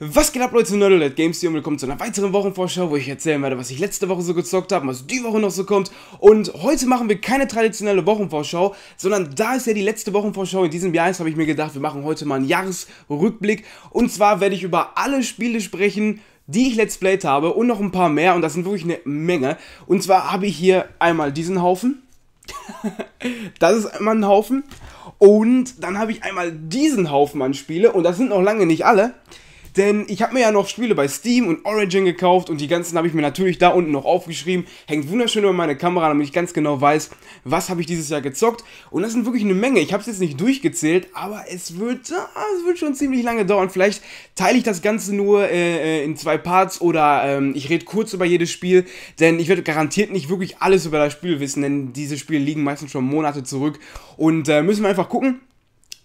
Was geht ab Leute, Nerdolet Games hier und willkommen zu einer weiteren Wochenvorschau, wo ich erzählen werde, was ich letzte Woche so gezockt habe, was die Woche noch so kommt und heute machen wir keine traditionelle Wochenvorschau, sondern da ist ja die letzte Wochenvorschau in diesem Jahr jetzt habe ich mir gedacht, wir machen heute mal einen Jahresrückblick und zwar werde ich über alle Spiele sprechen, die ich Let's Played habe und noch ein paar mehr und das sind wirklich eine Menge und zwar habe ich hier einmal diesen Haufen, das ist einmal ein Haufen und dann habe ich einmal diesen Haufen an Spiele und das sind noch lange nicht alle. Denn ich habe mir ja noch Spiele bei Steam und Origin gekauft und die ganzen habe ich mir natürlich da unten noch aufgeschrieben. Hängt wunderschön über meine Kamera, damit ich ganz genau weiß, was habe ich dieses Jahr gezockt. Und das sind wirklich eine Menge. Ich habe es jetzt nicht durchgezählt, aber es wird, es wird schon ziemlich lange dauern. Vielleicht teile ich das Ganze nur äh, äh in zwei Parts oder ähm, ich rede kurz über jedes Spiel, denn ich werde garantiert nicht wirklich alles über das Spiel wissen, denn diese Spiele liegen meistens schon Monate zurück und äh, müssen wir einfach gucken.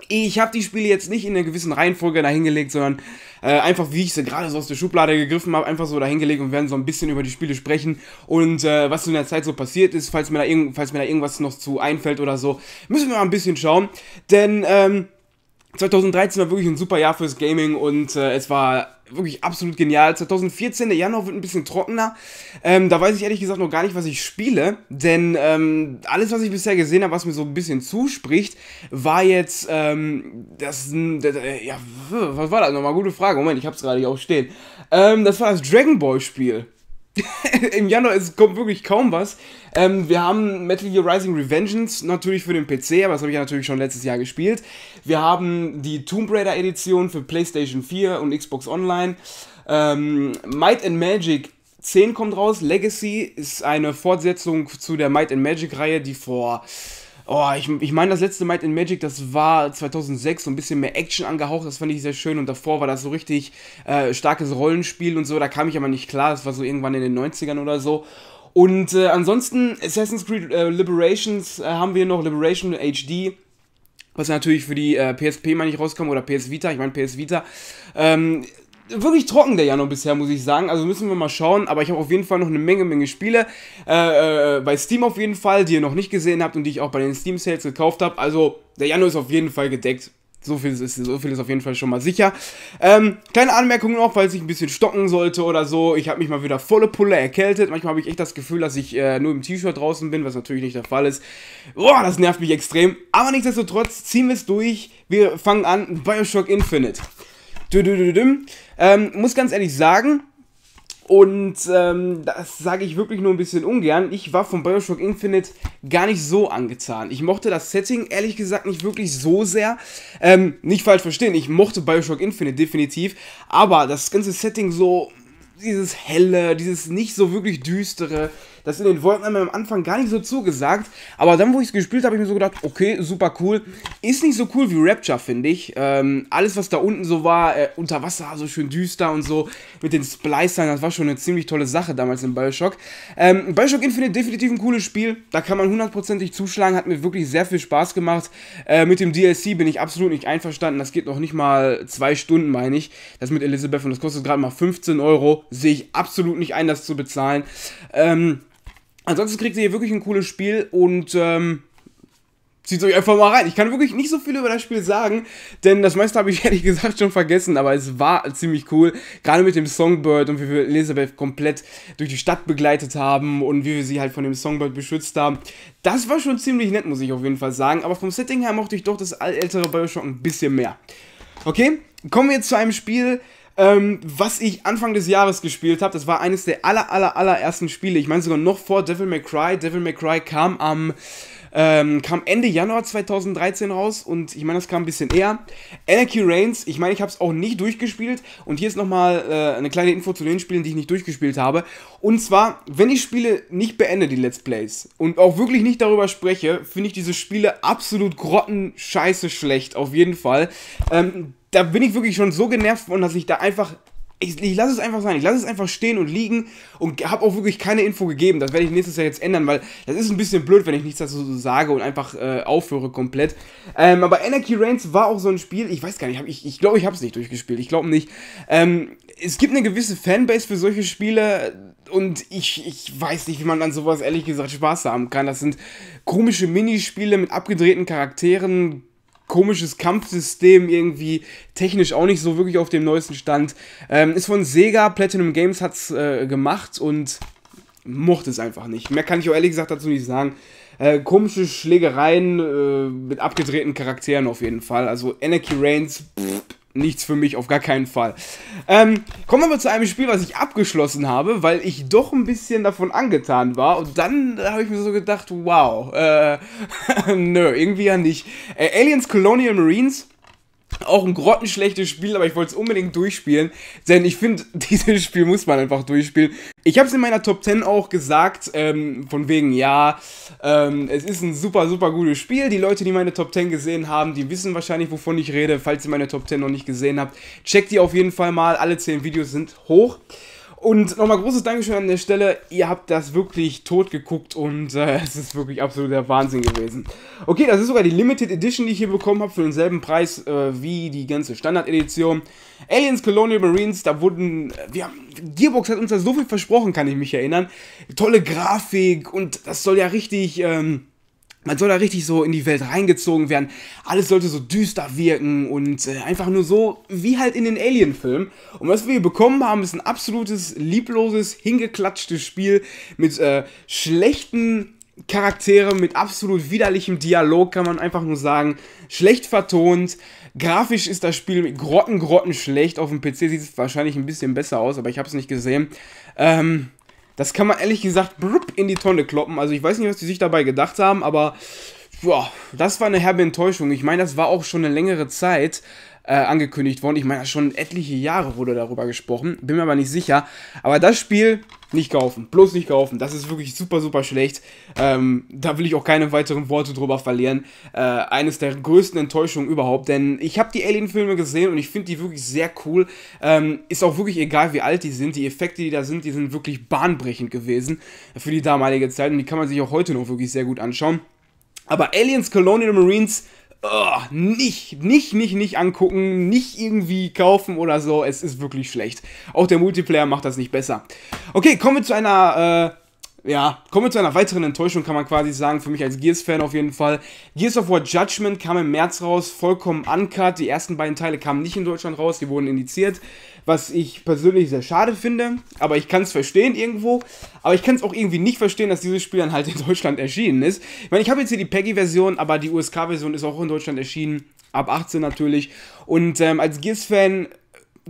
Ich habe die Spiele jetzt nicht in einer gewissen Reihenfolge dahingelegt, sondern äh, einfach wie ich sie gerade so aus der Schublade gegriffen habe, einfach so dahingelegt und werden so ein bisschen über die Spiele sprechen und äh, was in der Zeit so passiert ist, falls mir, da irgend, falls mir da irgendwas noch zu einfällt oder so, müssen wir mal ein bisschen schauen, denn ähm, 2013 war wirklich ein super Jahr fürs Gaming und äh, es war wirklich absolut genial. 2014, der Januar wird ein bisschen trockener. Ähm, da weiß ich ehrlich gesagt noch gar nicht, was ich spiele, denn ähm, alles, was ich bisher gesehen habe, was mir so ein bisschen zuspricht, war jetzt ähm, das, äh, ja, was war das nochmal? Gute Frage. Moment, ich hab's gerade hier auch stehen. Ähm, das war das Dragon Ball Spiel. Im Januar ist, kommt wirklich kaum was. Ähm, wir haben Metal Gear Rising Revengeance natürlich für den PC, aber das habe ich ja natürlich schon letztes Jahr gespielt. Wir haben die Tomb Raider Edition für PlayStation 4 und Xbox Online. Ähm, Might and Magic 10 kommt raus. Legacy ist eine Fortsetzung zu der Might and Magic Reihe, die vor Oh, ich, ich meine, das letzte Might in Magic, das war 2006, so ein bisschen mehr Action angehaucht, das fand ich sehr schön und davor war das so richtig äh, starkes Rollenspiel und so, da kam ich aber nicht klar, das war so irgendwann in den 90ern oder so. Und äh, ansonsten, Assassin's Creed äh, Liberations äh, haben wir noch, Liberation HD, was natürlich für die äh, PSP, meine ich, rauskommt, oder PS Vita, ich meine PS Vita. Ähm, wirklich trocken der Januar bisher, muss ich sagen. Also müssen wir mal schauen. Aber ich habe auf jeden Fall noch eine Menge, Menge Spiele. Äh, äh, bei Steam auf jeden Fall, die ihr noch nicht gesehen habt und die ich auch bei den Steam Sales gekauft habe. Also der Januar ist auf jeden Fall gedeckt. So viel, ist, so viel ist auf jeden Fall schon mal sicher. Ähm, kleine Anmerkung noch, falls ich ein bisschen stocken sollte oder so. Ich habe mich mal wieder volle Pulle erkältet. Manchmal habe ich echt das Gefühl, dass ich äh, nur im T-Shirt draußen bin, was natürlich nicht der Fall ist. Boah, das nervt mich extrem. Aber nichtsdestotrotz ziehen wir es durch. Wir fangen an. Bioshock Infinite. Dü -dü -dü ähm, muss ganz ehrlich sagen, und ähm, das sage ich wirklich nur ein bisschen ungern. Ich war von Bioshock Infinite gar nicht so angezahnt. Ich mochte das Setting ehrlich gesagt nicht wirklich so sehr. Ähm, nicht falsch verstehen, ich mochte Bioshock Infinite definitiv. Aber das ganze Setting so, dieses helle, dieses nicht so wirklich düstere, das in den Wolken haben wir am Anfang gar nicht so zugesagt. Aber dann, wo ich es gespielt habe, habe ich mir so gedacht, okay, super cool. Ist nicht so cool wie Rapture, finde ich. Ähm, alles, was da unten so war, äh, unter Wasser, so schön düster und so, mit den Splicern, das war schon eine ziemlich tolle Sache damals in Bioshock. Ähm, Bioshock Infinite, definitiv ein cooles Spiel. Da kann man hundertprozentig zuschlagen, hat mir wirklich sehr viel Spaß gemacht. Äh, mit dem DLC bin ich absolut nicht einverstanden. Das geht noch nicht mal zwei Stunden, meine ich. Das mit Elizabeth und das kostet gerade mal 15 Euro. Sehe ich absolut nicht ein, das zu bezahlen. Ähm, Ansonsten kriegt ihr hier wirklich ein cooles Spiel und ähm, zieht euch einfach mal rein. Ich kann wirklich nicht so viel über das Spiel sagen, denn das meiste habe ich ehrlich gesagt schon vergessen, aber es war ziemlich cool. Gerade mit dem Songbird und wie wir Elisabeth komplett durch die Stadt begleitet haben und wie wir sie halt von dem Songbird beschützt haben. Das war schon ziemlich nett, muss ich auf jeden Fall sagen, aber vom Setting her mochte ich doch das ältere Bioshock ein bisschen mehr. Okay, kommen wir jetzt zu einem Spiel, ähm, was ich Anfang des Jahres gespielt habe, das war eines der aller, aller, allerersten Spiele. Ich meine sogar noch vor Devil May Cry. Devil May Cry kam am ähm, kam Ende Januar 2013 raus und ich meine, das kam ein bisschen eher. Anarchy Reigns, ich meine, ich habe es auch nicht durchgespielt und hier ist nochmal äh, eine kleine Info zu den Spielen, die ich nicht durchgespielt habe. Und zwar, wenn ich Spiele nicht beende, die Let's Plays, und auch wirklich nicht darüber spreche, finde ich diese Spiele absolut grottenscheiße schlecht, auf jeden Fall. Ähm, da bin ich wirklich schon so genervt von, dass ich da einfach. Ich, ich lasse es einfach sein. Ich lasse es einfach stehen und liegen und habe auch wirklich keine Info gegeben. Das werde ich nächstes Jahr jetzt ändern, weil das ist ein bisschen blöd, wenn ich nichts dazu sage und einfach äh, aufhöre komplett. Ähm, aber Anarchy Reigns war auch so ein Spiel. Ich weiß gar nicht. ich glaube, ich, ich, glaub, ich habe es nicht durchgespielt. Ich glaube nicht. Ähm, es gibt eine gewisse Fanbase für solche Spiele und ich, ich weiß nicht, wie man an sowas ehrlich gesagt Spaß haben kann. Das sind komische Minispiele mit abgedrehten Charakteren, komisches Kampfsystem, irgendwie technisch auch nicht so wirklich auf dem neuesten Stand. Ähm, ist von Sega, Platinum Games hat's äh, gemacht und mochte es einfach nicht. Mehr kann ich auch ehrlich gesagt dazu nicht sagen. Äh, komische Schlägereien äh, mit abgedrehten Charakteren auf jeden Fall. Also Anarchy Reigns, pff, nichts für mich, auf gar keinen Fall. Ähm, kommen wir mal zu einem Spiel, was ich abgeschlossen habe, weil ich doch ein bisschen davon angetan war. Und dann habe ich mir so gedacht, wow, äh, nö, irgendwie ja nicht. Äh, Aliens Colonial Marines auch ein grottenschlechtes Spiel, aber ich wollte es unbedingt durchspielen, denn ich finde, dieses Spiel muss man einfach durchspielen. Ich habe es in meiner Top 10 auch gesagt, ähm, von wegen, ja, ähm, es ist ein super, super gutes Spiel. Die Leute, die meine Top 10 gesehen haben, die wissen wahrscheinlich, wovon ich rede. Falls ihr meine Top 10 noch nicht gesehen habt, checkt die auf jeden Fall mal. Alle 10 Videos sind hoch. Und nochmal großes Dankeschön an der Stelle. Ihr habt das wirklich tot geguckt und äh, es ist wirklich absoluter Wahnsinn gewesen. Okay, das ist sogar die Limited Edition, die ich hier bekommen habe, für denselben Preis äh, wie die ganze Standard-Edition. Aliens Colonial Marines, da wurden. Äh, wir haben, Gearbox hat uns da so viel versprochen, kann ich mich erinnern. Tolle Grafik und das soll ja richtig. Ähm, man soll da richtig so in die Welt reingezogen werden. Alles sollte so düster wirken und äh, einfach nur so wie halt in den Alien-Filmen. Und was wir hier bekommen haben, ist ein absolutes, liebloses, hingeklatschtes Spiel mit äh, schlechten Charakteren, mit absolut widerlichem Dialog, kann man einfach nur sagen. Schlecht vertont. Grafisch ist das Spiel mit grotten, grotten schlecht. Auf dem PC sieht es wahrscheinlich ein bisschen besser aus, aber ich habe es nicht gesehen. Ähm das kann man ehrlich gesagt in die Tonne kloppen. Also ich weiß nicht, was die sich dabei gedacht haben, aber boah, das war eine herbe Enttäuschung. Ich meine, das war auch schon eine längere Zeit, äh, angekündigt worden. Ich meine, schon etliche Jahre wurde darüber gesprochen, bin mir aber nicht sicher. Aber das Spiel nicht kaufen, bloß nicht kaufen. Das ist wirklich super, super schlecht. Ähm, da will ich auch keine weiteren Worte drüber verlieren. Äh, eines der größten Enttäuschungen überhaupt, denn ich habe die Alien-Filme gesehen und ich finde die wirklich sehr cool. Ähm, ist auch wirklich egal, wie alt die sind. Die Effekte, die da sind, die sind wirklich bahnbrechend gewesen für die damalige Zeit und die kann man sich auch heute noch wirklich sehr gut anschauen. Aber Aliens Colonial Marines oh, nicht, nicht, nicht, nicht angucken, nicht irgendwie kaufen oder so. Es ist wirklich schlecht. Auch der Multiplayer macht das nicht besser. Okay, kommen wir zu einer äh, ja, kommen wir zu einer weiteren Enttäuschung, kann man quasi sagen, für mich als Gears-Fan auf jeden Fall. Gears of War Judgment kam im März raus, vollkommen uncut. Die ersten beiden Teile kamen nicht in Deutschland raus, die wurden indiziert, was ich persönlich sehr schade finde. Aber ich kann es verstehen irgendwo. Aber ich kann es auch irgendwie nicht verstehen, dass dieses Spiel dann halt in Deutschland erschienen ist. Ich meine, ich habe jetzt hier die peggy version aber die USK-Version ist auch in Deutschland erschienen. Ab 18 natürlich. Und ähm, als Gears-Fan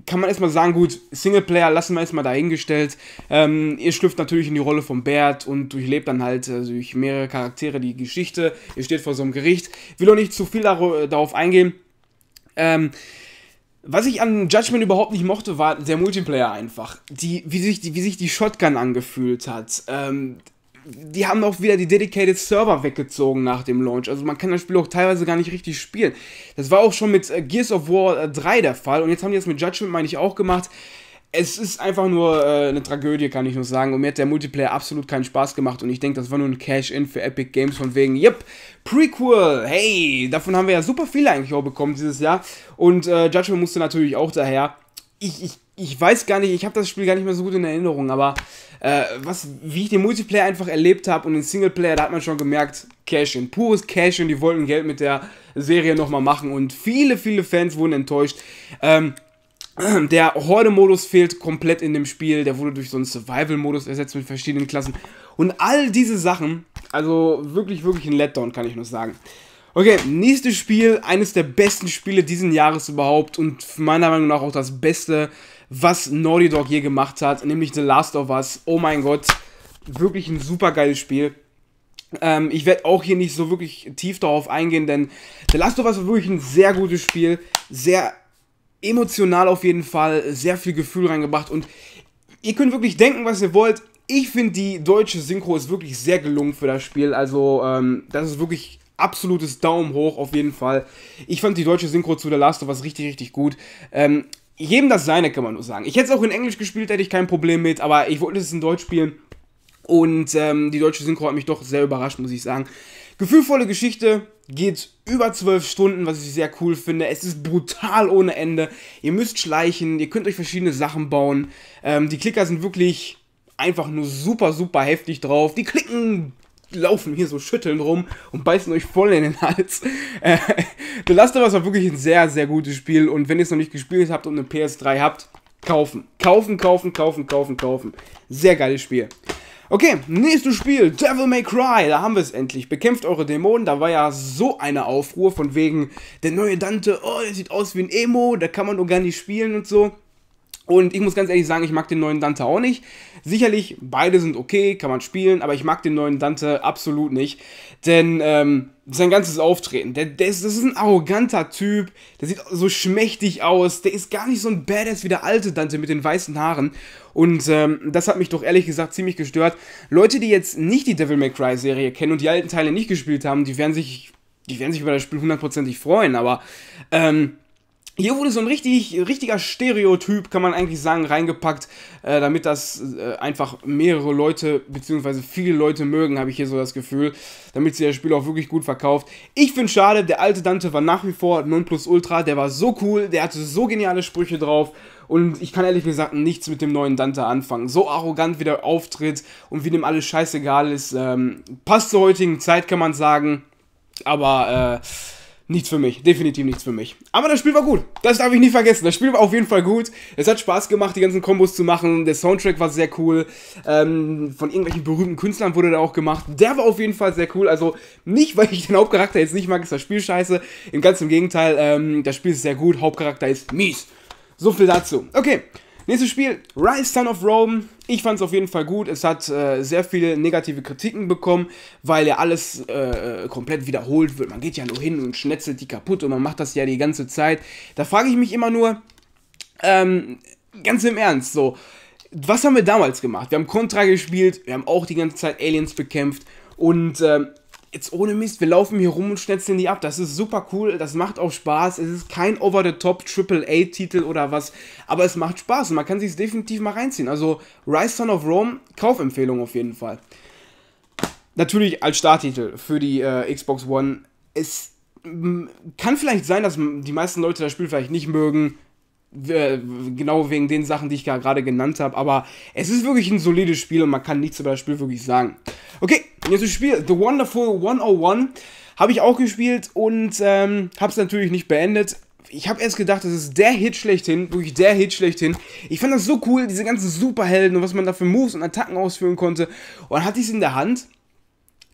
kann man erstmal sagen, gut, Singleplayer lassen wir erstmal dahingestellt. Ähm, ihr schlüpft natürlich in die Rolle von Bert und durchlebt dann halt äh, durch mehrere Charaktere die Geschichte. Ihr steht vor so einem Gericht. Will auch nicht zu viel dar darauf eingehen. Ähm, was ich an Judgment überhaupt nicht mochte, war der Multiplayer einfach. Die, wie, sich die, wie sich die Shotgun angefühlt hat. Ähm, die haben auch wieder die Dedicated Server weggezogen nach dem Launch. Also man kann das Spiel auch teilweise gar nicht richtig spielen. Das war auch schon mit äh, Gears of War 3 äh, der Fall und jetzt haben die das mit Judgment, meine ich, auch gemacht. Es ist einfach nur äh, eine Tragödie, kann ich nur sagen. Und mir hat der Multiplayer absolut keinen Spaß gemacht. Und ich denke, das war nur ein Cash-In für Epic Games von wegen, yep, Prequel, hey, davon haben wir ja super viele eigentlich auch bekommen dieses Jahr. Und äh, Judgment musste natürlich auch daher ich, ich, ich weiß gar nicht, ich habe das Spiel gar nicht mehr so gut in Erinnerung, aber äh, was, wie ich den Multiplayer einfach erlebt habe und den Singleplayer, da hat man schon gemerkt, Cash-In, pures Cash-In, die wollten Geld mit der Serie nochmal machen und viele, viele Fans wurden enttäuscht. Ähm, der Horde-Modus fehlt komplett in dem Spiel, der wurde durch so einen Survival-Modus ersetzt mit verschiedenen Klassen und all diese Sachen, also wirklich, wirklich ein Letdown, kann ich nur sagen. Okay, nächstes Spiel, eines der besten Spiele diesen Jahres überhaupt und meiner Meinung nach auch das Beste, was Naughty Dog je gemacht hat, nämlich The Last of Us. Oh mein Gott, wirklich ein super geiles Spiel. Ähm, ich werde auch hier nicht so wirklich tief darauf eingehen, denn The Last of Us war wirklich ein sehr gutes Spiel, sehr emotional auf jeden Fall, sehr viel Gefühl reingebracht und ihr könnt wirklich denken, was ihr wollt. Ich finde, die deutsche Synchro ist wirklich sehr gelungen für das Spiel. Also, ähm, das ist wirklich absolutes Daumen hoch auf jeden Fall. Ich fand die deutsche Synchro zu The Last of Us richtig, richtig gut. Ähm, jedem das Seine kann man nur sagen. Ich hätte es auch in Englisch gespielt, hätte ich kein Problem mit, aber ich wollte es in Deutsch spielen. Und ähm, die deutsche Synchro hat mich doch sehr überrascht, muss ich sagen. Gefühlvolle Geschichte, geht über zwölf Stunden, was ich sehr cool finde. Es ist brutal ohne Ende. Ihr müsst schleichen, ihr könnt euch verschiedene Sachen bauen. Ähm, die Klicker sind wirklich einfach nur super, super heftig drauf. Die klicken laufen hier so schütteln rum und beißen euch voll in den Hals. Äh, The Last of Us war wirklich ein sehr, sehr gutes Spiel und wenn ihr es noch nicht gespielt habt und eine PS3 habt, kaufen. Kaufen, kaufen, kaufen, kaufen, kaufen. Sehr geiles Spiel. Okay, nächstes Spiel, Devil May Cry, da haben wir es endlich. Bekämpft eure Dämonen, da war ja so eine Aufruhr von wegen, der neue Dante, oh, der sieht aus wie ein Emo, da kann man doch gar nicht spielen und so. Und ich muss ganz ehrlich sagen, ich mag den neuen Dante auch nicht. Sicherlich, beide sind okay, kann man spielen, aber ich mag den neuen Dante absolut nicht. Denn ähm, sein ganzes Auftreten, der, der ist, das ist ein arroganter Typ, der sieht so schmächtig aus, der ist gar nicht so ein Badass wie der alte Dante mit den weißen Haaren. Und ähm, das hat mich doch ehrlich gesagt ziemlich gestört. Leute, die jetzt nicht die Devil May Cry Serie kennen und die alten Teile nicht gespielt haben, die werden sich, die werden sich über das Spiel hundertprozentig freuen, aber... Ähm, hier wurde so ein richtig, richtiger Stereotyp, kann man eigentlich sagen, reingepackt, äh, damit das äh, einfach mehrere Leute bzw. viele Leute mögen, habe ich hier so das Gefühl, damit sie das Spiel auch wirklich gut verkauft. Ich finde schade, der alte Dante war nach wie vor Ultra, der war so cool, der hatte so geniale Sprüche drauf und ich kann ehrlich gesagt nichts mit dem neuen Dante anfangen. So arrogant wie der auftritt und wie dem alles scheißegal ist, ähm, passt zur heutigen Zeit, kann man sagen, aber... Äh, nichts für mich. Definitiv nichts für mich. Aber das Spiel war gut. Das darf ich nicht vergessen. Das Spiel war auf jeden Fall gut. Es hat Spaß gemacht, die ganzen Kombos zu machen. Der Soundtrack war sehr cool. Ähm, von irgendwelchen berühmten Künstlern wurde der auch gemacht. Der war auf jeden Fall sehr cool. Also nicht, weil ich den Hauptcharakter jetzt nicht mag, ist das Spiel scheiße. Im ganz Gegenteil, ähm, das Spiel ist sehr gut. Hauptcharakter ist mies. So viel dazu. Okay. Nächstes Spiel, Rise Son of Rome. Ich fand es auf jeden Fall gut. Es hat äh, sehr viele negative Kritiken bekommen, weil ja alles äh, äh, komplett wiederholt wird. Man geht ja nur hin und schnetzelt die kaputt und man macht das ja die ganze Zeit. Da frage ich mich immer nur, ähm, ganz im Ernst, so, was haben wir damals gemacht? Wir haben Contra gespielt, wir haben auch die ganze Zeit Aliens bekämpft und ähm, jetzt ohne Mist, wir laufen hier rum und schnetzeln die ab. Das ist super cool, das macht auch Spaß. Es ist kein Over-the-Top AAA-Titel oder was, aber es macht Spaß und man kann sich definitiv mal reinziehen. Also Rise Son of Rome, Kaufempfehlung auf jeden Fall. Natürlich als Starttitel für die äh, Xbox One. Es kann vielleicht sein, dass die meisten Leute das Spiel vielleicht nicht mögen. Äh, genau wegen den Sachen, die ich gerade genannt habe. Aber es ist wirklich ein solides Spiel und man kann nichts über das Spiel wirklich sagen. Okay, jetzt das Spiel The Wonderful 101. Habe ich auch gespielt und ähm, habe es natürlich nicht beendet. Ich habe erst gedacht, das ist der Hit schlechthin, wirklich der Hit schlechthin. Ich fand das so cool, diese ganzen Superhelden und was man da für Moves und Attacken ausführen konnte. Und dann hatte ich es in der Hand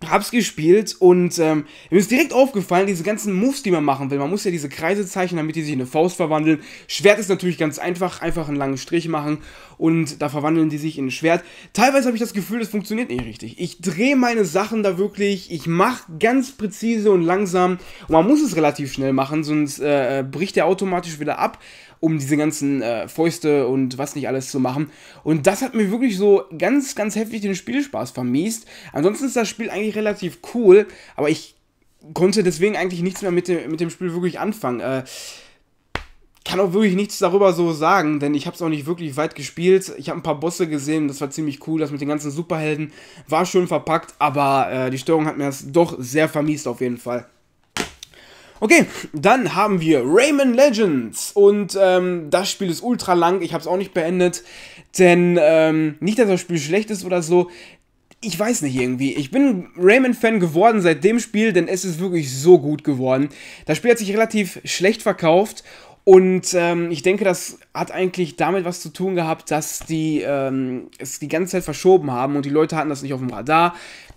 hab's gespielt und ähm, mir ist direkt aufgefallen, diese ganzen Moves, die man machen will. Man muss ja diese Kreise zeichnen, damit die sich in eine Faust verwandeln. Schwert ist natürlich ganz einfach, einfach einen langen Strich machen und da verwandeln die sich in ein Schwert. Teilweise habe ich das Gefühl, das funktioniert nicht richtig. Ich drehe meine Sachen da wirklich, ich mache ganz präzise und langsam und man muss es relativ schnell machen, sonst äh, äh bricht der automatisch wieder ab um diese ganzen äh, Fäuste und was nicht alles zu machen. Und das hat mir wirklich so ganz, ganz heftig den Spielspaß vermiest. Ansonsten ist das Spiel eigentlich relativ cool, aber ich konnte deswegen eigentlich nichts mehr mit dem, mit dem Spiel wirklich anfangen. Äh, kann auch wirklich nichts darüber so sagen, denn ich habe es auch nicht wirklich weit gespielt. Ich habe ein paar Bosse gesehen, das war ziemlich cool. Das mit den ganzen Superhelden war schön verpackt, aber äh, die Störung hat mir das doch sehr vermiest auf jeden Fall. Okay, dann haben wir Rayman Legends und ähm, das Spiel ist ultra lang, ich habe es auch nicht beendet, denn ähm, nicht, dass das Spiel schlecht ist oder so, ich weiß nicht irgendwie. Ich bin Rayman-Fan geworden seit dem Spiel, denn es ist wirklich so gut geworden. Das Spiel hat sich relativ schlecht verkauft und ähm, ich denke, das hat eigentlich damit was zu tun gehabt, dass die ähm, es die ganze Zeit verschoben haben und die Leute hatten das nicht auf dem Radar.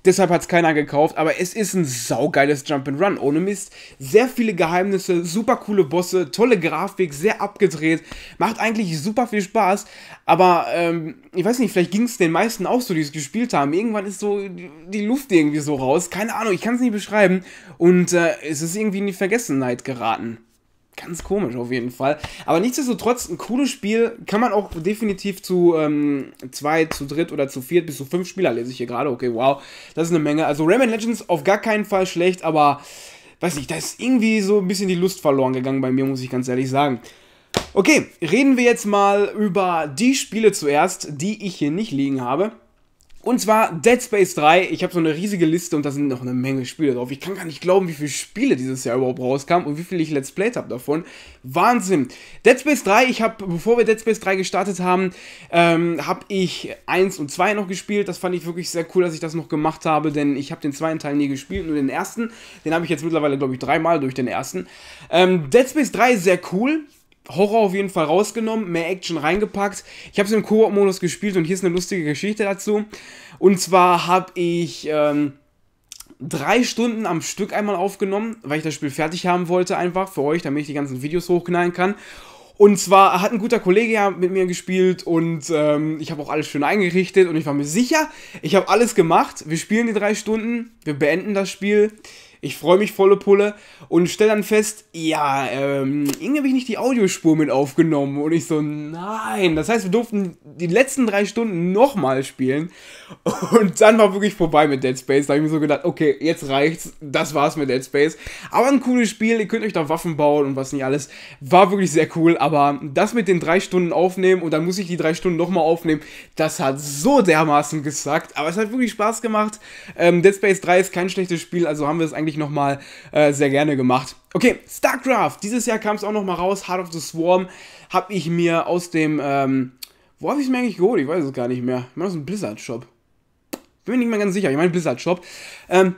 Deshalb hat es keiner gekauft, aber es ist ein saugeiles Jump'n'Run, ohne Mist. Sehr viele Geheimnisse, super coole Bosse, tolle Grafik, sehr abgedreht, macht eigentlich super viel Spaß, aber ähm, ich weiß nicht, vielleicht ging es den meisten auch so, die es gespielt haben. Irgendwann ist so die Luft irgendwie so raus, keine Ahnung, ich kann es nicht beschreiben und äh, es ist irgendwie in die Vergessenheit geraten. Ganz komisch auf jeden Fall. Aber nichtsdestotrotz, ein cooles Spiel. Kann man auch definitiv zu ähm, zwei, zu dritt oder zu viert bis zu fünf Spieler lese ich hier gerade. Okay, wow. Das ist eine Menge. Also Rayman Legends auf gar keinen Fall schlecht, aber weiß nicht, da ist irgendwie so ein bisschen die Lust verloren gegangen bei mir, muss ich ganz ehrlich sagen. Okay, reden wir jetzt mal über die Spiele zuerst, die ich hier nicht liegen habe. Und zwar Dead Space 3. Ich habe so eine riesige Liste und da sind noch eine Menge Spiele drauf. Ich kann gar nicht glauben, wie viele Spiele dieses Jahr überhaupt rauskamen und wie viele ich Let's Played habe davon. Wahnsinn. Dead Space 3, ich habe, bevor wir Dead Space 3 gestartet haben, ähm, habe ich 1 und 2 noch gespielt. Das fand ich wirklich sehr cool, dass ich das noch gemacht habe, denn ich habe den zweiten Teil nie gespielt, nur den ersten. Den habe ich jetzt mittlerweile, glaube ich, dreimal durch den ersten. Ähm, Dead Space 3 ist sehr cool. Horror auf jeden Fall rausgenommen, mehr Action reingepackt. Ich habe es im Koop-Modus gespielt und hier ist eine lustige Geschichte dazu. Und zwar habe ich ähm, drei Stunden am Stück einmal aufgenommen, weil ich das Spiel fertig haben wollte einfach für euch, damit ich die ganzen Videos hochknallen kann. Und zwar hat ein guter Kollege ja mit mir gespielt und ähm, ich habe auch alles schön eingerichtet und ich war mir sicher, ich habe alles gemacht. Wir spielen die drei Stunden, wir beenden das Spiel. Ich freue mich volle Pulle und stelle dann fest, ja, ähm, irgendwie habe ich nicht die Audiospur mit aufgenommen. Und ich so, nein. Das heißt, wir durften die letzten drei Stunden nochmal spielen. Und dann war wirklich vorbei mit Dead Space. Da habe ich mir so gedacht, okay, jetzt reicht's. Das war's mit Dead Space. Aber ein cooles Spiel. Ihr könnt euch da Waffen bauen und was nicht alles. War wirklich sehr cool. Aber das mit den drei Stunden aufnehmen und dann muss ich die drei Stunden nochmal aufnehmen, das hat so dermaßen gesackt. Aber es hat wirklich Spaß gemacht. Ähm, Dead Space 3 ist kein schlechtes Spiel, also haben wir es eigentlich eigentlich nochmal äh, sehr gerne gemacht. Okay, StarCraft. Dieses Jahr kam es auch nochmal raus. Heart of the Swarm habe ich mir aus dem. Ähm, wo habe ich es mir eigentlich geholt? Ich weiß es gar nicht mehr. Ich meine, aus dem Blizzard-Shop. Bin mir nicht mehr ganz sicher. Ich meine, Blizzard-Shop. Ähm,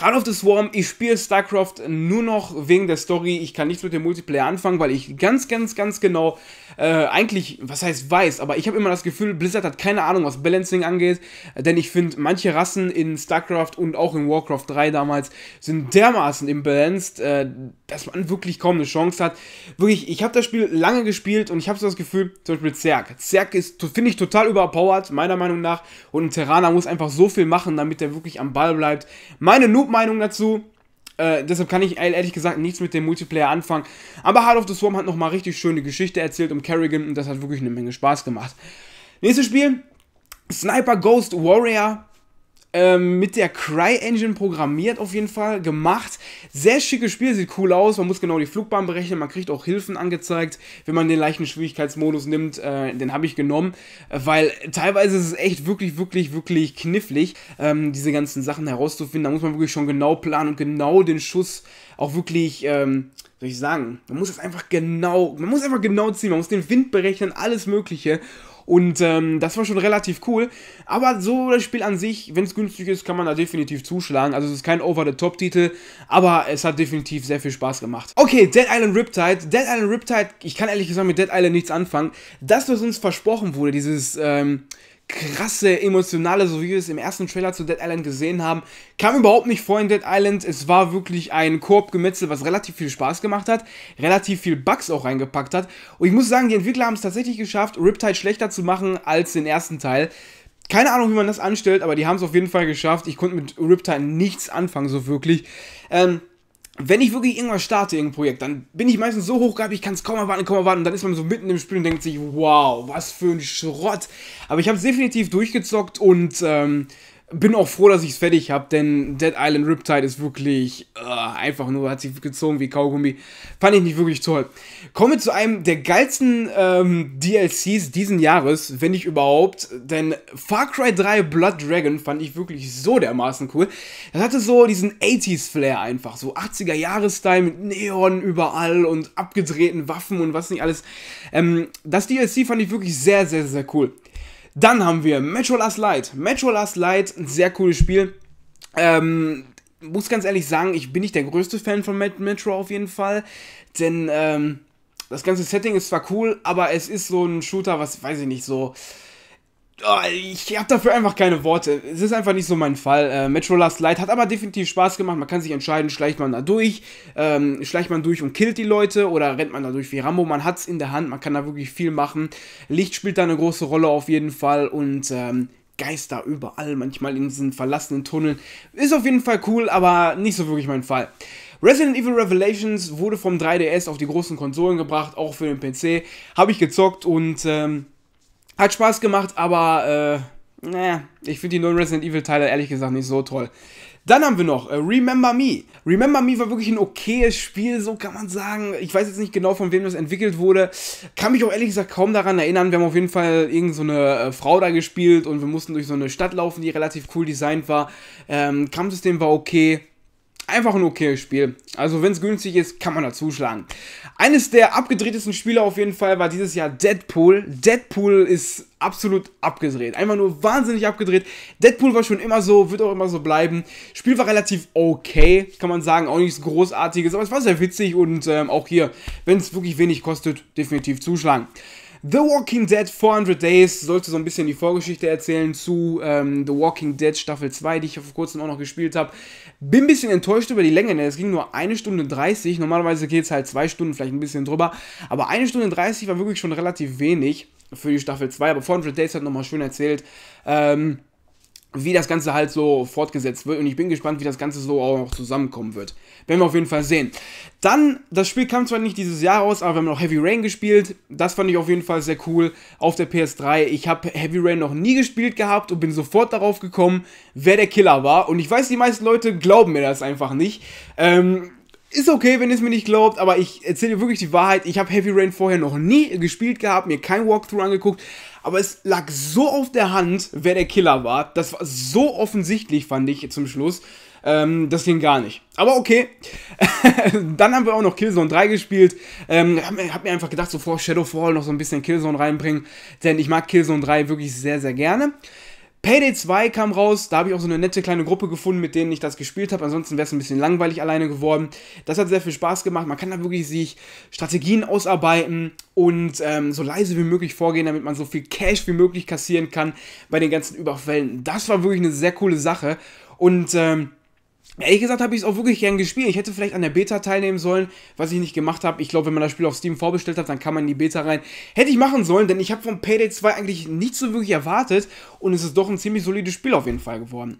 Heart of the Swarm, ich spiele StarCraft nur noch wegen der Story. Ich kann nichts mit dem Multiplayer anfangen, weil ich ganz, ganz, ganz genau äh, eigentlich, was heißt weiß, aber ich habe immer das Gefühl, Blizzard hat keine Ahnung, was Balancing angeht, denn ich finde, manche Rassen in StarCraft und auch in Warcraft 3 damals sind dermaßen imbalanced, äh, dass man wirklich kaum eine Chance hat. Wirklich, ich habe das Spiel lange gespielt und ich habe so das Gefühl, zum Beispiel Zerg. Zerg ist, finde ich, total überpowered, meiner Meinung nach, und ein Terraner muss einfach so viel machen, damit er wirklich am Ball bleibt. Meine Nummer Noob-Meinung dazu. Äh, deshalb kann ich ehrlich gesagt nichts mit dem Multiplayer anfangen. Aber Heart of the Swarm hat nochmal richtig schöne Geschichte erzählt um Kerrigan und das hat wirklich eine Menge Spaß gemacht. Nächstes Spiel: Sniper Ghost Warrior. Ähm, mit der CryEngine programmiert auf jeden Fall, gemacht. Sehr schickes Spiel, sieht cool aus. Man muss genau die Flugbahn berechnen, man kriegt auch Hilfen angezeigt, wenn man den leichten Schwierigkeitsmodus nimmt. Äh, den habe ich genommen, weil teilweise ist es echt wirklich, wirklich, wirklich knifflig, ähm, diese ganzen Sachen herauszufinden. Da muss man wirklich schon genau planen und genau den Schuss auch wirklich, ähm, soll ich sagen, man muss es einfach genau, man muss einfach genau ziehen, man muss den Wind berechnen, alles Mögliche. Und ähm, das war schon relativ cool. Aber so das Spiel an sich, wenn es günstig ist, kann man da definitiv zuschlagen. Also es ist kein Over-the-Top-Titel, aber es hat definitiv sehr viel Spaß gemacht. Okay, Dead Island Riptide. Dead Island Riptide, ich kann ehrlich gesagt mit Dead Island nichts anfangen. Das, was uns versprochen wurde, dieses... Ähm, krasse, emotionale, so wie wir es im ersten Trailer zu Dead Island gesehen haben, kam überhaupt nicht vor in Dead Island. Es war wirklich ein Koop-Gemetzel, was relativ viel Spaß gemacht hat, relativ viel Bugs auch reingepackt hat. Und ich muss sagen, die Entwickler haben es tatsächlich geschafft, Riptide schlechter zu machen als den ersten Teil. Keine Ahnung, wie man das anstellt, aber die haben es auf jeden Fall geschafft. Ich konnte mit Riptide nichts anfangen, so wirklich. Ähm, wenn ich wirklich irgendwas starte, irgendein Projekt, dann bin ich meistens so hochgehabt, ich kann es kaum erwarten, kaum erwarten. Und dann ist man so mitten im Spiel und denkt sich, wow, was für ein Schrott. Aber ich habe es definitiv durchgezockt und ähm, bin auch froh, dass ich es fertig habe, denn Dead Island Riptide ist wirklich uh, einfach nur, hat sich gezogen wie Kaugummi. Fand ich nicht wirklich toll. Kommen wir zu einem der geilsten ähm, DLCs diesen Jahres, wenn nicht überhaupt, denn Far Cry 3 Blood Dragon fand ich wirklich so dermaßen cool. Das hatte so diesen 80s Flair einfach, so 80er Jahresstyle mit Neon überall und abgedrehten Waffen und was nicht alles. Ähm, das DLC fand ich wirklich sehr, sehr, sehr cool. Dann haben wir Metro Last Light. Metro Last Light, ein sehr cooles Spiel. Ähm, muss ganz ehrlich sagen, ich bin nicht der größte Fan von Metro auf jeden Fall, denn ähm, das ganze Setting ist zwar cool, aber es ist so ein Shooter, was weiß ich nicht, so Ah, ich habe dafür einfach keine Worte. Es ist einfach nicht so mein Fall. Äh, Metro Last Light hat aber definitiv Spaß gemacht. Man kann sich entscheiden, schleicht man da durch, ähm, schleicht man durch und killt die Leute oder rennt man da durch wie Rambo. Man hat's in der Hand, man kann da wirklich viel machen. Licht spielt da eine große Rolle auf jeden Fall und ähm, Geister überall, manchmal in diesen verlassenen Tunneln. Ist auf jeden Fall cool, aber nicht so wirklich mein Fall. Resident Evil Revelations wurde vom 3DS auf die großen Konsolen gebracht, auch für den PC. Habe ich gezockt und ähm, hat Spaß gemacht, aber äh, naja, ich finde die neuen Resident Evil Teile ehrlich gesagt nicht so toll. Dann haben wir noch äh, Remember Me. Remember Me war wirklich ein okayes Spiel, so kann man sagen. Ich weiß jetzt nicht genau, von wem das entwickelt wurde. Kann mich auch ehrlich gesagt kaum daran erinnern. Wir haben auf jeden Fall irgendeine so äh, Frau da gespielt und wir mussten durch so eine Stadt laufen, die relativ cool designt war. Ähm, Kampfsystem war okay einfach ein okayes Spiel. Also wenn es günstig ist, kann man da zuschlagen. Eines der abgedrehtesten Spiele auf jeden Fall war dieses Jahr Deadpool. Deadpool ist absolut abgedreht. Einfach nur wahnsinnig abgedreht. Deadpool war schon immer so, wird auch immer so bleiben. Spiel war relativ okay, kann man sagen. Auch nichts Großartiges, aber es war sehr witzig und ähm, auch hier, wenn es wirklich wenig kostet, definitiv zuschlagen. The Walking Dead 400 Days sollte so ein bisschen die Vorgeschichte erzählen zu ähm, The Walking Dead Staffel 2, die ich vor kurzem auch noch gespielt habe. Bin ein bisschen enttäuscht über die Länge, denn ne? es ging nur eine Stunde 30. Normalerweise geht es halt zwei Stunden, vielleicht ein bisschen drüber. Aber eine Stunde 30 war wirklich schon relativ wenig für die Staffel 2. Aber 400 Days hat nochmal schön erzählt. Ähm, wie das Ganze halt so fortgesetzt wird. Und ich bin gespannt, wie das Ganze so auch noch zusammenkommen wird. Werden wir auf jeden Fall sehen. Dann, das Spiel kam zwar nicht dieses Jahr aus, aber wir haben noch Heavy Rain gespielt. Das fand ich auf jeden Fall sehr cool auf der PS3. Ich habe Heavy Rain noch nie gespielt gehabt und bin sofort darauf gekommen, wer der Killer war. Und ich weiß, die meisten Leute glauben mir das einfach nicht. Ähm, ist okay, wenn ihr es mir nicht glaubt, aber ich erzähle wirklich die Wahrheit. Ich habe Heavy Rain vorher noch nie gespielt gehabt, mir kein Walkthrough angeguckt, aber es lag so auf der Hand, wer der Killer war. Das war so offensichtlich, fand ich zum Schluss. Ähm, das ging gar nicht. Aber okay. Dann haben wir auch noch Killzone 3 gespielt. Ähm, hab, hab, mir einfach gedacht, so vor Shadowfall noch so ein bisschen Killzone reinbringen. Denn ich mag Killzone 3 wirklich sehr, sehr gerne. Payday 2 kam raus, da habe ich auch so eine nette kleine Gruppe gefunden, mit denen ich das gespielt habe. Ansonsten wäre es ein bisschen langweilig alleine geworden. Das hat sehr viel Spaß gemacht. Man kann da wirklich sich Strategien ausarbeiten und ähm, so leise wie möglich vorgehen, damit man so viel Cash wie möglich kassieren kann bei den ganzen Überfällen. Das war wirklich eine sehr coole Sache. Und ähm, Ehrlich gesagt habe ich es auch wirklich gern gespielt. Ich hätte vielleicht an der Beta teilnehmen sollen, was ich nicht gemacht habe. Ich glaube, wenn man das Spiel auf Steam vorbestellt hat, dann kann man in die Beta rein. Hätte ich machen sollen, denn ich habe vom Payday 2 eigentlich nichts so wirklich erwartet und es ist doch ein ziemlich solides Spiel auf jeden Fall geworden.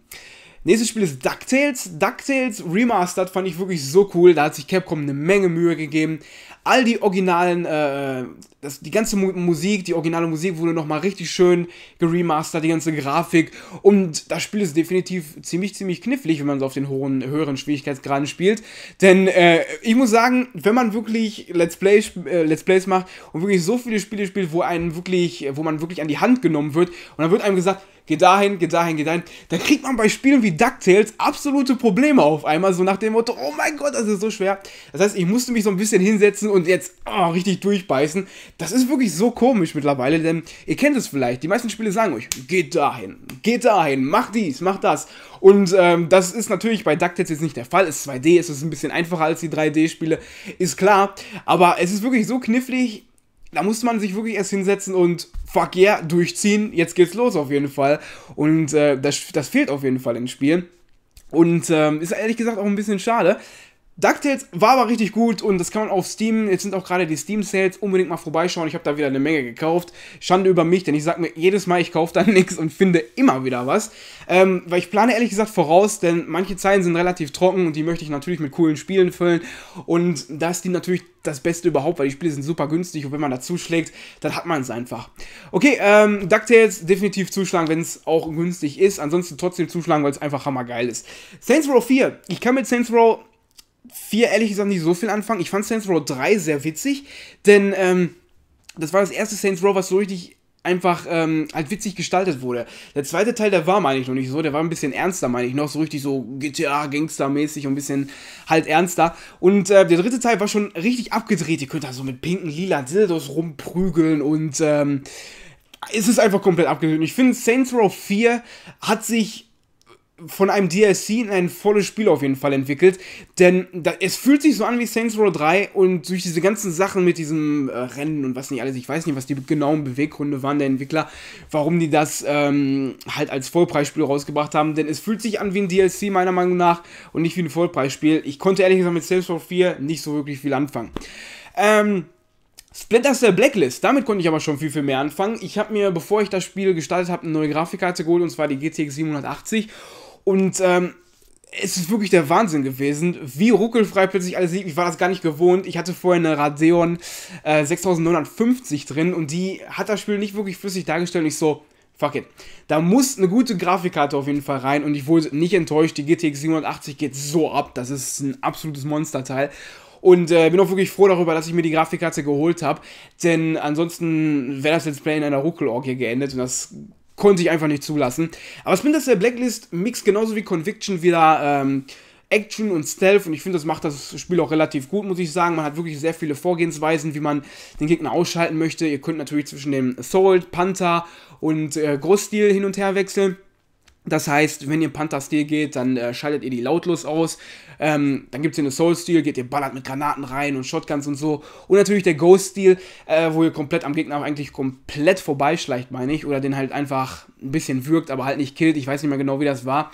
Nächstes Spiel ist DuckTales. DuckTales Remastered fand ich wirklich so cool. Da hat sich Capcom eine Menge Mühe gegeben. All die originalen, äh, das, die ganze Mu Musik, die originale Musik wurde nochmal richtig schön geremastert, die ganze Grafik. Und das Spiel ist definitiv ziemlich, ziemlich knifflig, wenn man so auf den hohen, höheren Schwierigkeitsgraden spielt. Denn äh, ich muss sagen, wenn man wirklich Let's, Play, äh, Let's Plays macht und wirklich so viele Spiele spielt, wo, einen wirklich, wo man wirklich an die Hand genommen wird und dann wird einem gesagt, geh dahin, geh dahin, geh dahin. Da kriegt man bei Spielen wie DuckTales absolute Probleme auf einmal, so nach dem Motto, oh mein Gott, das ist so schwer. Das heißt, ich musste mich so ein bisschen hinsetzen und jetzt oh, richtig durchbeißen. Das ist wirklich so komisch mittlerweile, denn ihr kennt es vielleicht, die meisten Spiele sagen euch, geht dahin, geht dahin, mach dies, mach das. Und ähm, das ist natürlich bei DuckTales jetzt nicht der Fall. Es ist 2D, es ist ein bisschen einfacher als die 3D-Spiele, ist klar. Aber es ist wirklich so knifflig, da muss man sich wirklich erst hinsetzen und fuck yeah, durchziehen, jetzt geht's los auf jeden Fall. Und äh, das, das fehlt auf jeden Fall in Spielen. Und ähm, ist ehrlich gesagt auch ein bisschen schade, DuckTales war aber richtig gut und das kann man auf Steam, jetzt sind auch gerade die Steam-Sales, unbedingt mal vorbeischauen. Ich habe da wieder eine Menge gekauft. Schande über mich, denn ich sage mir jedes Mal, ich kaufe da nichts und finde immer wieder was. Ähm, weil ich plane ehrlich gesagt voraus, denn manche Zeilen sind relativ trocken und die möchte ich natürlich mit coolen Spielen füllen. Und da ist die natürlich das Beste überhaupt, weil die Spiele sind super günstig und wenn man da zuschlägt, dann hat man es einfach. Okay, ähm, DuckTales definitiv zuschlagen, wenn es auch günstig ist. Ansonsten trotzdem zuschlagen, weil es einfach hammergeil ist. Saints Row 4. Ich kann mit Saints Row 4 ehrlich gesagt nicht so viel anfangen. Ich fand Saints Row 3 sehr witzig, denn ähm, das war das erste Saints Row, was so richtig einfach ähm, halt witzig gestaltet wurde. Der zweite Teil, der war, meine ich, noch nicht so, der war ein bisschen ernster, meine ich, noch so richtig so GTA-Gangster-mäßig und ein bisschen halt ernster. Und äh, der dritte Teil war schon richtig abgedreht. Ihr könnt da so mit pinken, lila Dildos rumprügeln und ähm, es ist einfach komplett abgedreht. Und Ich finde, Saints Row 4 hat sich von einem DLC in ein volles Spiel auf jeden Fall entwickelt. Denn da, es fühlt sich so an wie Saints Row 3 und durch diese ganzen Sachen mit diesem äh, Rennen und was nicht alles, ich weiß nicht, was die genauen Beweggründe waren der Entwickler, warum die das ähm, halt als Vollpreisspiel rausgebracht haben. Denn es fühlt sich an wie ein DLC meiner Meinung nach und nicht wie ein Vollpreisspiel. Ich konnte ehrlich gesagt mit Saints Row 4 nicht so wirklich viel anfangen. Ähm, Splinter Cell Blacklist, damit konnte ich aber schon viel, viel mehr anfangen. Ich habe mir, bevor ich das Spiel gestartet habe, eine neue Grafikkarte geholt, und zwar die GTX 780. Und ähm, es ist wirklich der Wahnsinn gewesen, wie ruckelfrei plötzlich alles lief. Ich war das gar nicht gewohnt. Ich hatte vorher eine Radeon äh, 6950 drin und die hat das Spiel nicht wirklich flüssig dargestellt. Und ich so, fuck it. Da muss eine gute Grafikkarte auf jeden Fall rein und ich wurde nicht enttäuscht. Die GTX 780 geht so ab. Das ist ein absolutes Monsterteil. Und äh, bin auch wirklich froh darüber, dass ich mir die Grafikkarte geholt habe, denn ansonsten wäre das Let's Play in einer Ruckelorgie geendet und das konnte ich einfach nicht zulassen. Aber ich finde, dass der Blacklist Mix genauso wie Conviction wieder ähm, Action und Stealth und ich finde, das macht das Spiel auch relativ gut, muss ich sagen. Man hat wirklich sehr viele Vorgehensweisen, wie man den Gegner ausschalten möchte. Ihr könnt natürlich zwischen dem Assault, Panther und äh, Großstil hin und her wechseln. Das heißt, wenn ihr Panther-Stil geht, dann äh, schaltet ihr die lautlos aus. Ähm, dann gibt es hier eine Soul-Stil, geht ihr ballert mit Granaten rein und Shotguns und so. Und natürlich der Ghost-Stil, äh, wo ihr komplett am Gegner eigentlich komplett vorbeischleicht, meine ich. Oder den halt einfach ein bisschen wirkt, aber halt nicht killt. Ich weiß nicht mehr genau, wie das war.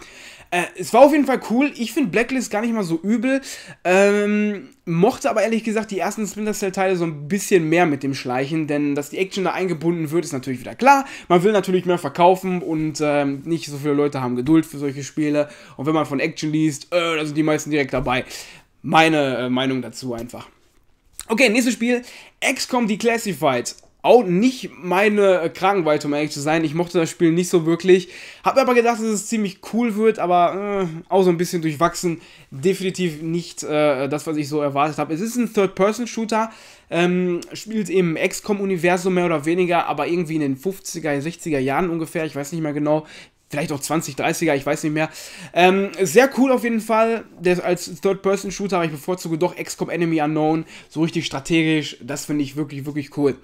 Äh, es war auf jeden Fall cool. Ich finde Blacklist gar nicht mal so übel. Ähm, mochte aber ehrlich gesagt die ersten Splinter Cell-Teile so ein bisschen mehr mit dem Schleichen, denn dass die Action da eingebunden wird, ist natürlich wieder klar. Man will natürlich mehr verkaufen und ähm, nicht so viele Leute haben Geduld für solche Spiele. Und wenn man von Action liest, äh, da sind die meisten direkt dabei. Meine äh, Meinung dazu einfach. Okay, nächstes Spiel. XCOM Declassified auch nicht meine Kragenweite, um ehrlich zu sein. Ich mochte das Spiel nicht so wirklich. Hab mir aber gedacht, dass es ziemlich cool wird, aber äh, auch so ein bisschen durchwachsen. Definitiv nicht äh, das, was ich so erwartet habe. Es ist ein Third-Person-Shooter, ähm, spielt im XCOM-Universum mehr oder weniger, aber irgendwie in den 50er, 60er Jahren ungefähr. Ich weiß nicht mehr genau, vielleicht auch 20, 30er, ich weiß nicht mehr. Ähm, sehr cool auf jeden Fall. Der, als Third-Person-Shooter aber ich bevorzuge doch XCOM Enemy Unknown. So richtig strategisch. Das finde ich wirklich, wirklich cool.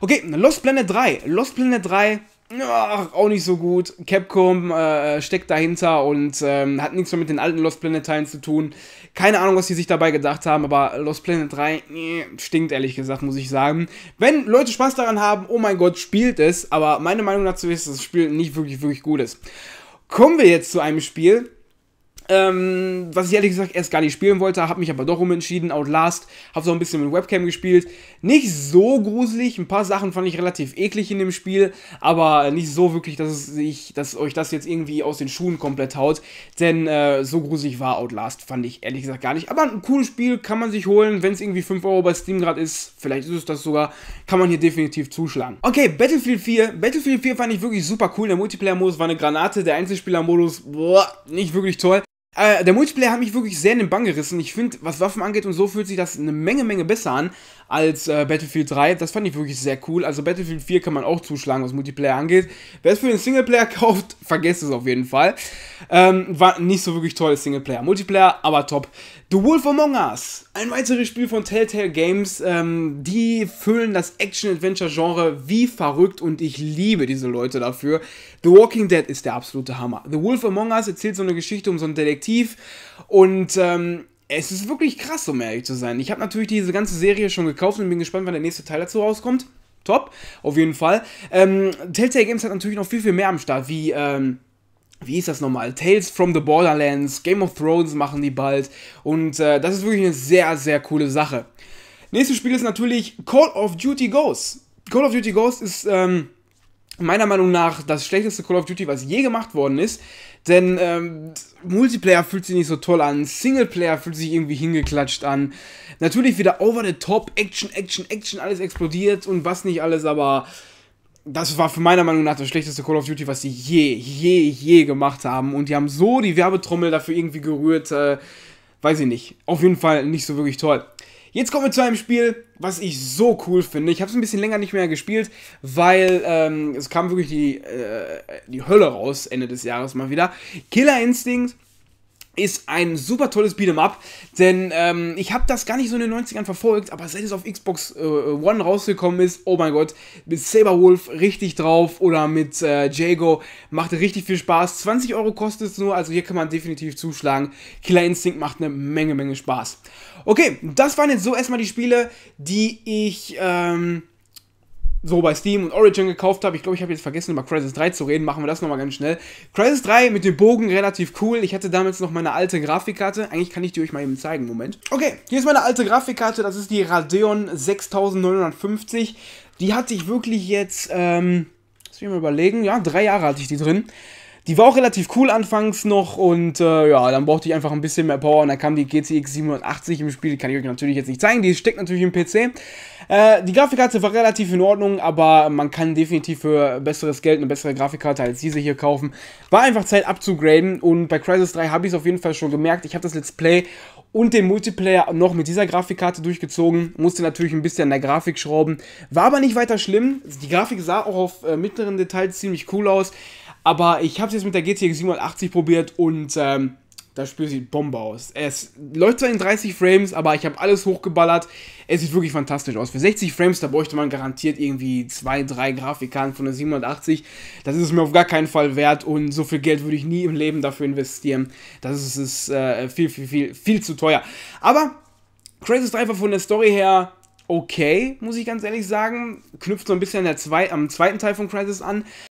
Okay, Lost Planet 3. Lost Planet 3 Ach, auch nicht so gut. Capcom äh, äh, steckt dahinter und ähm, hat nichts mehr mit den alten Lost Planet Teilen zu tun. Keine Ahnung, was die sich dabei gedacht haben, aber Lost Planet 3 nee, stinkt ehrlich gesagt, muss ich sagen. Wenn Leute Spaß daran haben, oh mein Gott, spielt es, aber meine Meinung dazu ist, dass das Spiel nicht wirklich, wirklich gut ist. Kommen wir jetzt zu einem Spiel, ähm, was ich ehrlich gesagt erst gar nicht spielen wollte, habe mich aber doch umentschieden. Outlast, habe so ein bisschen mit Webcam gespielt. Nicht so gruselig, ein paar Sachen fand ich relativ eklig in dem Spiel, aber nicht so wirklich, dass, es ich, dass euch das jetzt irgendwie aus den Schuhen komplett haut. Denn äh, so gruselig war Outlast, fand ich ehrlich gesagt gar nicht. Aber ein cooles Spiel kann man sich holen, wenn es irgendwie 5 Euro bei Steam gerade ist. Vielleicht ist es das sogar, kann man hier definitiv zuschlagen. Okay, Battlefield 4. Battlefield 4 fand ich wirklich super cool. Der Multiplayer-Modus war eine Granate, der Einzelspieler-Modus, boah, nicht wirklich toll. Äh, der Multiplayer hat mich wirklich sehr in den Bann gerissen. Ich finde, was Waffen angeht und so, fühlt sich das eine Menge, Menge besser an als äh, Battlefield 3. Das fand ich wirklich sehr cool. Also Battlefield 4 kann man auch zuschlagen, was Multiplayer angeht. Wer es für den Singleplayer kauft, vergesst es auf jeden Fall. Ähm, war nicht so wirklich toll, Singleplayer. Multiplayer, aber top. The Wolf Among Us, ein weiteres Spiel von Telltale Games. Ähm, die füllen das Action-Adventure-Genre wie verrückt und ich liebe diese Leute dafür. The Walking Dead ist der absolute Hammer. The Wolf Among Us erzählt so eine Geschichte um so einen Detektiv und ähm, es ist wirklich krass, um ehrlich zu sein. Ich habe natürlich diese ganze Serie schon gekauft und bin gespannt, wann der nächste Teil dazu rauskommt. Top, auf jeden Fall. Ähm, Telltale Games hat natürlich noch viel, viel mehr am Start, wie, ähm, wie ist das nochmal? Tales from the Borderlands, Game of Thrones machen die bald. Und äh, das ist wirklich eine sehr, sehr coole Sache. Nächstes Spiel ist natürlich Call of Duty Ghosts. Call of Duty Ghosts ist ähm, meiner Meinung nach das schlechteste Call of Duty, was je gemacht worden ist. Denn ähm, Multiplayer fühlt sich nicht so toll an, Singleplayer fühlt sich irgendwie hingeklatscht an. Natürlich wieder over the top, Action, Action, Action, alles explodiert und was nicht alles, aber das war für meiner Meinung nach das schlechteste Call of Duty, was sie je, je, je gemacht haben. Und die haben so die Werbetrommel dafür irgendwie gerührt, äh, weiß ich nicht. Auf jeden Fall nicht so wirklich toll. Jetzt kommen wir zu einem Spiel, was ich so cool finde. Ich habe es ein bisschen länger nicht mehr gespielt, weil ähm, es kam wirklich die, äh, die Hölle raus Ende des Jahres mal wieder. Killer Instinct ist ein super tolles Beat'em Up, denn ähm, ich habe das gar nicht so in den 90ern verfolgt, aber seit es auf Xbox äh, One rausgekommen ist, oh mein Gott, mit Saberwolf richtig drauf oder mit äh, Jago macht richtig viel Spaß. 20 Euro kostet es nur, also hier kann man definitiv zuschlagen. Killer Instinct macht eine Menge, Menge Spaß. Okay, das waren jetzt so erstmal die Spiele, die ich. Ähm so bei Steam und Origin gekauft habe. Ich glaube, ich habe jetzt vergessen, über Crisis 3 zu reden. Machen wir das nochmal ganz schnell. Crisis 3 mit dem Bogen relativ cool. Ich hatte damals noch meine alte Grafikkarte. Eigentlich kann ich die euch mal eben zeigen. Moment. Okay, hier ist meine alte Grafikkarte. Das ist die Radeon 6950. Die hatte ich wirklich jetzt, ähm, lass mich mal überlegen. Ja, drei Jahre hatte ich die drin. Die war auch relativ cool anfangs noch und äh, ja, dann brauchte ich einfach ein bisschen mehr Power und dann kam die GTX 780 im Spiel, die kann ich euch natürlich jetzt nicht zeigen, die steckt natürlich im PC. Äh, die Grafikkarte war relativ in Ordnung, aber man kann definitiv für besseres Geld eine bessere Grafikkarte als diese hier kaufen. War einfach Zeit abzugraden und bei Crisis 3 habe ich es auf jeden Fall schon gemerkt, ich habe das Let's Play und den Multiplayer noch mit dieser Grafikkarte durchgezogen. Musste natürlich ein bisschen an der Grafik schrauben. War aber nicht weiter schlimm. Die Grafik sah auch auf äh, mittleren Details ziemlich cool aus. Aber ich habe es jetzt mit der GTX 780 probiert und ähm, das Spiel sieht Bombe aus. Es läuft zwar in 30 Frames, aber ich habe alles hochgeballert. Es sieht wirklich fantastisch aus. Für 60 Frames, da bräuchte man garantiert irgendwie 2, 3 Grafikkarten von der 780. Das ist es mir auf gar keinen Fall wert und so viel Geld würde ich nie im Leben dafür investieren. Das ist, ist äh, viel, viel, viel, viel zu teuer. Aber Crazy ist einfach von der Story her okay, muss ich ganz ehrlich sagen. Knüpft so ein bisschen der zwei, am zweiten Teil von Crisis an.